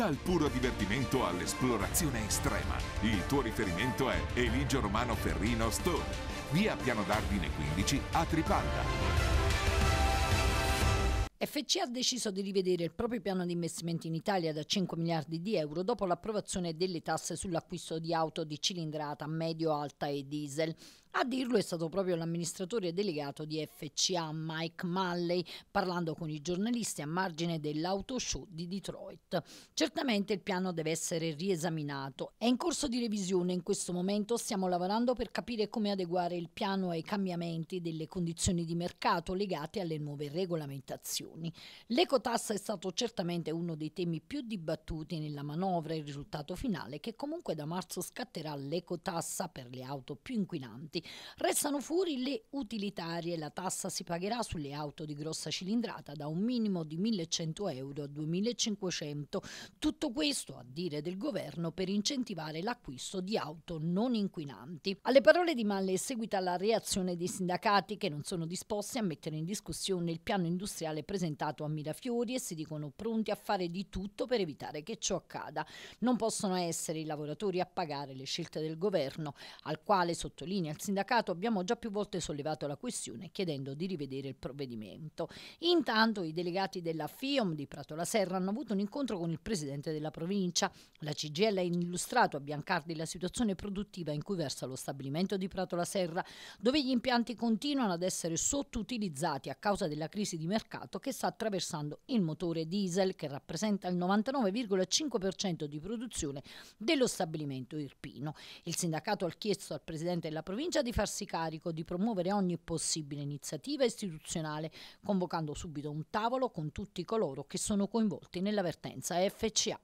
Dal puro divertimento all'esplorazione estrema, il tuo riferimento è Eligio Romano Ferrino Store, via Piano d'Ardine 15 a Tripalda. FC ha deciso di rivedere il proprio piano di investimenti in Italia da 5 miliardi di euro dopo l'approvazione delle tasse sull'acquisto di auto di cilindrata medio-alta e diesel. A dirlo è stato proprio l'amministratore delegato di FCA Mike Malley, parlando con i giornalisti a margine dell'auto show di Detroit. Certamente il piano deve essere riesaminato. È in corso di revisione in questo momento, stiamo lavorando per capire come adeguare il piano ai cambiamenti delle condizioni di mercato legate alle nuove regolamentazioni. L'ecotassa è stato certamente uno dei temi più dibattuti nella manovra, il risultato finale che comunque da marzo scatterà l'ecotassa per le auto più inquinanti rifiuti. Restano fuori le utilitarie. La tassa si pagherà sulle auto di grossa cilindrata da un minimo di 1.100 euro a 2.500. Tutto questo, a dire del governo, per incentivare l'acquisto di auto non inquinanti. Alle parole di Malle è seguita la reazione dei sindacati che non sono disposti a mettere in discussione il piano industriale presentato a Mirafiori e si dicono pronti a fare di tutto per evitare che ciò accada. Non possono essere i lavoratori a pagare le scelte del governo, al quale, sottolinea il sindacato, sindacato abbiamo già più volte sollevato la questione chiedendo di rivedere il provvedimento. Intanto i delegati della FIOM di Prato la Serra hanno avuto un incontro con il presidente della provincia. La CGL ha illustrato a Biancardi la situazione produttiva in cui versa lo stabilimento di Prato la Serra, dove gli impianti continuano ad essere sottoutilizzati a causa della crisi di mercato che sta attraversando il motore diesel che rappresenta il 99,5% di produzione dello stabilimento irpino. Il sindacato ha chiesto al presidente della provincia urgenza di farsi carico di promuovere ogni possibile iniziativa istituzionale, convocando subito un tavolo con tutti coloro che sono coinvolti nell'avvertenza FCA.